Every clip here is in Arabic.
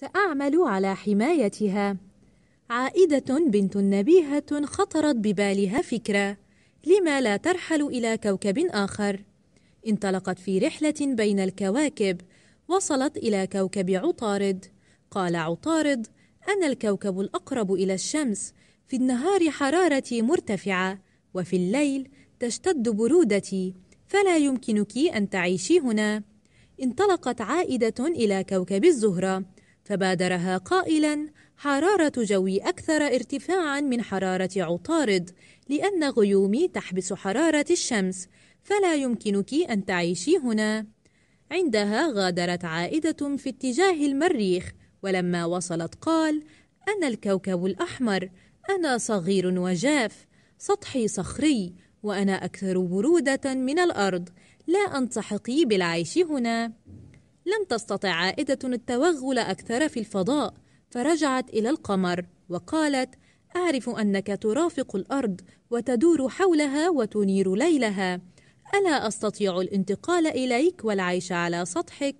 سأعمل على حمايتها. عائدة بنت نبيهة خطرت ببالها فكرة: لما لا ترحل إلى كوكب آخر؟ انطلقت في رحلة بين الكواكب، وصلت إلى كوكب عطارد. قال عطارد: أنا الكوكب الأقرب إلى الشمس، في النهار حرارتي مرتفعة، وفي الليل تشتد برودتي، فلا يمكنك أن تعيشي هنا. انطلقت عائدة إلى كوكب الزهرة، فبادرها قائلا حرارة جوي أكثر ارتفاعا من حرارة عطارد لأن غيومي تحبس حرارة الشمس فلا يمكنك أن تعيشي هنا عندها غادرت عائدة في اتجاه المريخ ولما وصلت قال أنا الكوكب الأحمر أنا صغير وجاف سطحي صخري وأنا أكثر برودة من الأرض لا أنصحك بالعيش هنا لم تستطع عائدة التوغل أكثر في الفضاء فرجعت إلى القمر وقالت أعرف أنك ترافق الأرض وتدور حولها وتنير ليلها ألا أستطيع الانتقال إليك والعيش على سطحك؟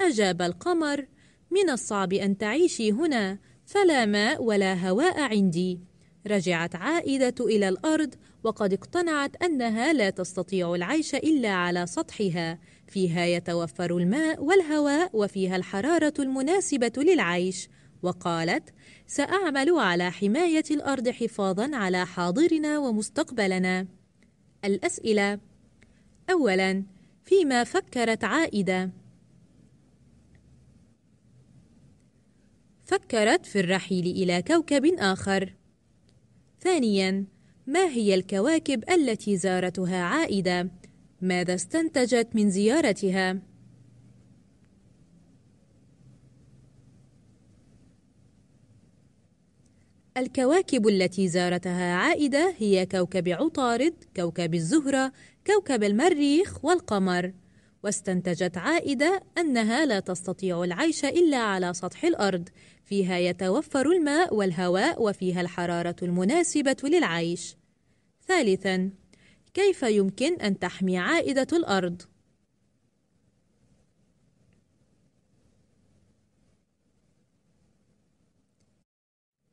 أجاب القمر من الصعب أن تعيشي هنا فلا ماء ولا هواء عندي رجعت عائدة إلى الأرض وقد اقتنعت أنها لا تستطيع العيش إلا على سطحها فيها يتوفر الماء والهواء وفيها الحرارة المناسبة للعيش وقالت سأعمل على حماية الأرض حفاظا على حاضرنا ومستقبلنا الأسئلة أولا فيما فكرت عائدة؟ فكرت في الرحيل إلى كوكب آخر ثانياً ما هي الكواكب التي زارتها عائدة؟ ماذا استنتجت من زيارتها؟ الكواكب التي زارتها عائدة هي كوكب عطارد، كوكب الزهرة، كوكب المريخ والقمر واستنتجت عائدة أنها لا تستطيع العيش إلا على سطح الأرض فيها يتوفر الماء والهواء وفيها الحرارة المناسبة للعيش ثالثاً كيف يمكن أن تحمي عائدة الأرض؟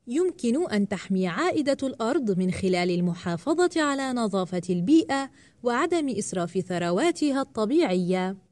يمكن أن تحمي عائدة الأرض من خلال المحافظة على نظافة البيئة وعدم إسراف ثرواتها الطبيعية